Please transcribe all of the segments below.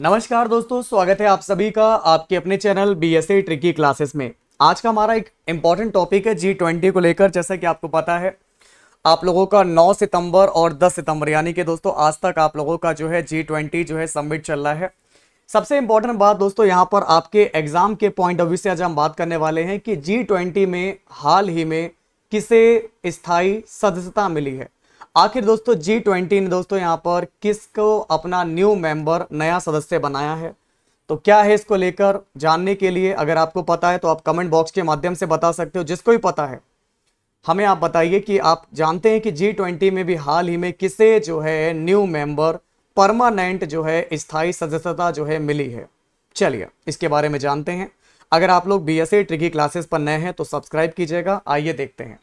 नमस्कार दोस्तों स्वागत है आप सभी का आपके अपने channel B S tricky classes में आज का हमारा एक इम्पॉर्टेंट टॉपिक है जी ट्वेंटी को लेकर जैसा कि आपको पता है आप लोगों का 9 सितंबर और 10 सितंबर यानी कि दोस्तों आज तक आप लोगों का जो है जी ट्वेंटी जो है सबमिट चल रहा है सबसे इम्पॉर्टेंट बात दोस्तों यहाँ पर आपके एग्ज़ाम के पॉइंट ऑफ व्यू से आज हम बात करने वाले हैं कि जी ट्वेंटी में हाल ही में किसे स्थायी सदस्यता मिली है आखिर दोस्तों जी ट्वेंटी ने दोस्तों यहाँ पर किसको अपना न्यू मेंबर नया सदस्य बनाया है तो क्या है इसको लेकर जानने के लिए अगर आपको पता है तो आप कमेंट बॉक्स के माध्यम से बता सकते हो जिसको भी पता है हमें आप बताइए कि आप जानते हैं कि जी ट्वेंटी में भी हाल ही में किसे जो है न्यू मेंबर परमानेंट जो है स्थायी सदस्यता जो है मिली है चलिए इसके बारे में जानते हैं अगर आप लोग बी एस ट्रिकी क्लासेस पर नए हैं तो सब्सक्राइब कीजिएगा आइए देखते हैं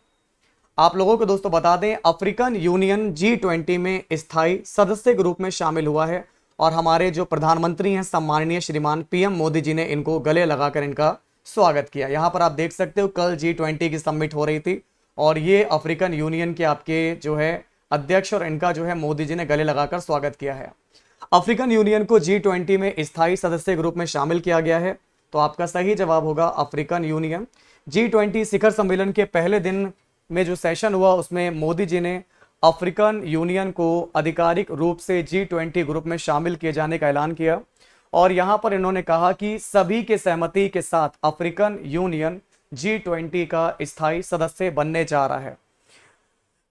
आप लोगों को दोस्तों बता दें अफ्रीकन यूनियन जी ट्वेंटी में स्थायी सदस्य के रूप में शामिल हुआ है और हमारे जो प्रधानमंत्री हैं सम्माननीय श्रीमान पीएम मोदी जी ने इनको गले लगाकर इनका स्वागत किया यहाँ पर आप देख सकते हो कल जी ट्वेंटी की सम्मिट हो रही थी और ये अफ्रीकन यूनियन के आपके जो है अध्यक्ष और इनका जो है मोदी जी ने गले लगाकर स्वागत किया है अफ्रीकन यूनियन को जी ट्वेंटी में स्थायी सदस्य ग्रुप में शामिल किया गया है तो आपका सही जवाब होगा अफ्रीकन यूनियन जी ट्वेंटी शिखर सम्मेलन के पहले दिन में जो सेशन हुआ उसमें मोदी जी ने अफ्रीकन यूनियन को आधिकारिक रूप से जी ट्वेंटी ग्रुप में शामिल किए जाने का ऐलान किया और यहाँ पर इन्होंने कहा कि सभी के सहमति के साथ अफ्रीकन यूनियन जी ट्वेंटी का स्थायी सदस्य बनने जा रहा है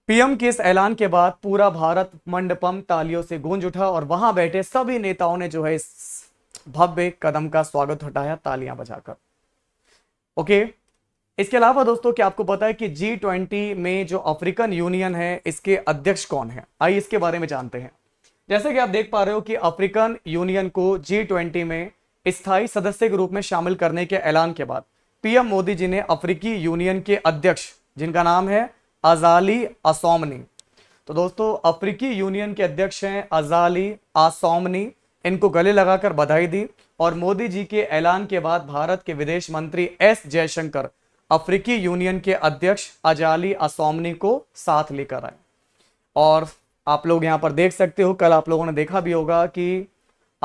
पीएम के इस ऐलान के बाद पूरा भारत मंडपम तालियों से गूंज उठा और वहां बैठे सभी नेताओं ने जो है इस भव्य कदम का स्वागत उठाया तालियां बजाकर ओके इसके अलावा दोस्तों क्या आपको पता है कि जी ट्वेंटी में जो अफ्रीकन यूनियन है इसके अध्यक्ष कौन है आइए इसके बारे में जानते हैं जैसे कि आप देख पा रहे हो कि अफ्रीकन यूनियन को जी ट्वेंटी में स्थायी सदस्य के रूप में शामिल करने के ऐलान के बाद पीएम मोदी जी ने अफ्रीकी यूनियन के अध्यक्ष जिनका नाम है अजाली असोमनी तो दोस्तों अफ्रीकी यूनियन के अध्यक्ष हैं अजाली आसोमनी इनको गले लगाकर बधाई दी और मोदी जी के ऐलान के बाद भारत के विदेश मंत्री एस जयशंकर अफ्रीकी यूनियन के अध्यक्ष अजाली असोमनी को साथ लेकर आए और आप लोग यहाँ पर देख सकते हो कल आप लोगों ने देखा भी होगा कि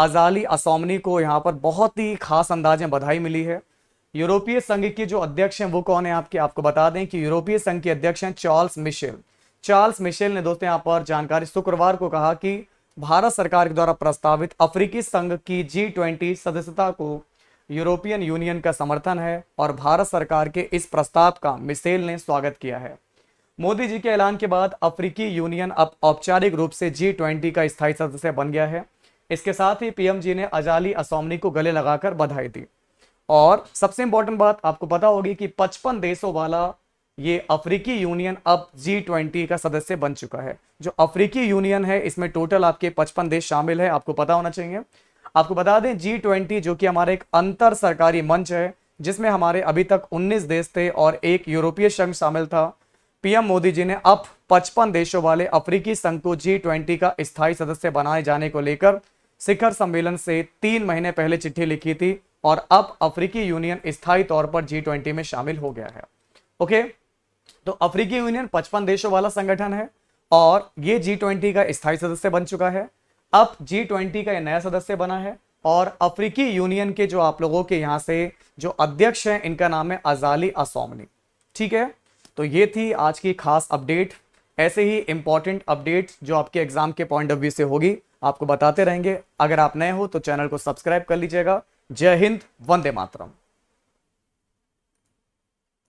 अजाली असोमनी को यहाँ पर बहुत ही खास अंदाज में बधाई मिली है यूरोपीय संघ के जो अध्यक्ष हैं वो कौन है आपके आपको बता दें कि यूरोपीय संघ के अध्यक्ष हैं चार्ल्स मिशेल चार्ल्स मिशेल ने दोस्तों यहाँ पर जानकारी शुक्रवार को कहा कि भारत सरकार के द्वारा प्रस्तावित अफ्रीकी संघ की जी ट्वेंटी सदस्यता को यूरोपियन यूनियन का समर्थन है और भारत सरकार के इस प्रस्ताव का मिसेल ने स्वागत किया है मोदी जी के ऐलान के बाद अफ्रीकी यूनियन अब औपचारिक रूप से जी ट्वेंटी का स्थायी सदस्य बन गया है इसके साथ ही पीएम जी ने अजाली असोमनी को गले लगाकर बधाई दी और सबसे इंपॉर्टेंट बात आपको पता होगी कि 55 देशों वाला ये अफ्रीकी यूनियन अब जी ट्वेंटी का सदस्य बन चुका है जो अफ्रीकी यूनियन है इसमें टोटल आपके पचपन देश शामिल है आपको पता होना चाहिए आपको बता दें जी ट्वेंटी जो कि हमारा एक अंतर सरकारी मंच है जिसमें हमारे अभी तक 19 देश थे और एक यूरोपीय संघ शामिल था पीएम मोदी जी ने अब 55 देशों वाले अफ्रीकी संघ को जी ट्वेंटी का स्थायी सदस्य बनाए जाने को लेकर शिखर सम्मेलन से तीन महीने पहले चिट्ठी लिखी थी और अब अफ्रीकी यूनियन स्थायी तौर पर जी ट्वेंटी में शामिल हो गया है ओके तो अफ्रीकी यूनियन पचपन देशों वाला संगठन है और ये जी ट्वेंटी का स्थायी सदस्य बन चुका है अब जी ट्वेंटी का नया सदस्य बना है और अफ्रीकी यूनियन के जो आप लोगों के यहां से जो अध्यक्ष हैं इनका नाम है अजाली असोमनी ठीक है तो ये थी आज की खास अपडेट ऐसे ही इंपॉर्टेंट अपडेट जो आपके एग्जाम के पॉइंट ऑफ व्यू से होगी आपको बताते रहेंगे अगर आप नए हो तो चैनल को सब्सक्राइब कर लीजिएगा जय हिंद वंदे मातरम